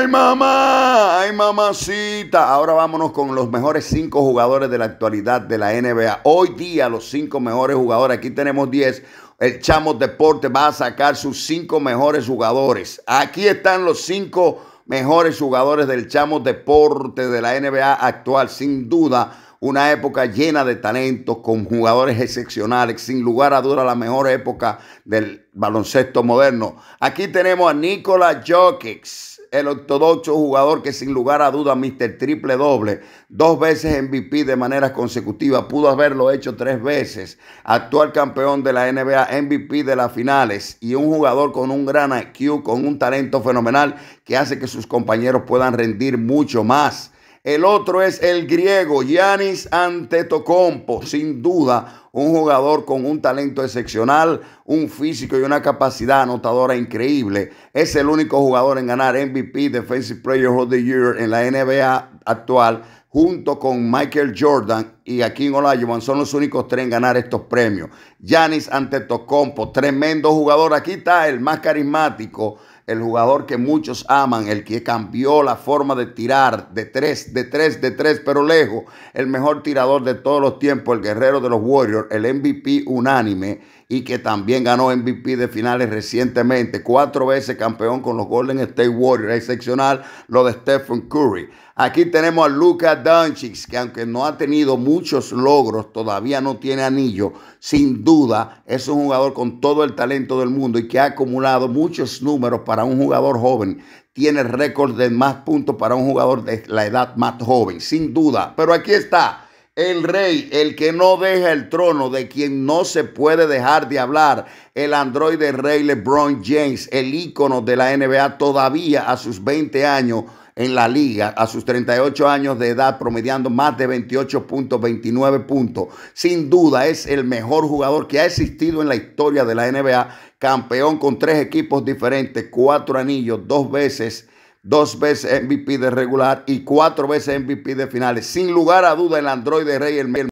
¡Ay mamá! ¡Ay mamacita! Ahora vámonos con los mejores cinco jugadores de la actualidad de la NBA. Hoy día los cinco mejores jugadores, aquí tenemos 10. El Chamos Deporte va a sacar sus cinco mejores jugadores. Aquí están los cinco mejores jugadores del Chamos Deporte de la NBA actual, sin duda una época llena de talentos, con jugadores excepcionales, sin lugar a duda la mejor época del baloncesto moderno. Aquí tenemos a Nikola Jokic, el ortodoxo jugador que sin lugar a duda, Mr. Triple Doble, dos veces MVP de manera consecutiva, pudo haberlo hecho tres veces, actual campeón de la NBA, MVP de las finales y un jugador con un gran IQ, con un talento fenomenal que hace que sus compañeros puedan rendir mucho más. El otro es el griego Yanis Antetokounmpo, sin duda un jugador con un talento excepcional, un físico y una capacidad anotadora increíble. Es el único jugador en ganar MVP, Defensive Player of the Year en la NBA actual, junto con Michael Jordan y Akin Olajuwon son los únicos tres en ganar estos premios. Yanis Antetokounmpo, tremendo jugador. Aquí está el más carismático el jugador que muchos aman, el que cambió la forma de tirar de tres, de tres, de tres, pero lejos, el mejor tirador de todos los tiempos, el guerrero de los Warriors, el MVP unánime y que también ganó MVP de finales recientemente, cuatro veces campeón con los Golden State Warriors, excepcional lo de Stephen Curry. Aquí tenemos a Luka Doncic, que aunque no ha tenido muchos logros, todavía no tiene anillo, sin duda es un jugador con todo el talento del mundo y que ha acumulado muchos números para un jugador joven tiene récord de más puntos para un jugador de la edad más joven, sin duda. Pero aquí está el rey, el que no deja el trono, de quien no se puede dejar de hablar, el androide rey LeBron James, el ícono de la NBA todavía a sus 20 años en la liga, a sus 38 años de edad, promediando más de 28 puntos, 29 puntos. Sin duda es el mejor jugador que ha existido en la historia de la NBA, campeón con tres equipos diferentes, cuatro anillos, dos veces dos veces MVP de regular y cuatro veces MVP de finales. Sin lugar a duda, el androide Rey, el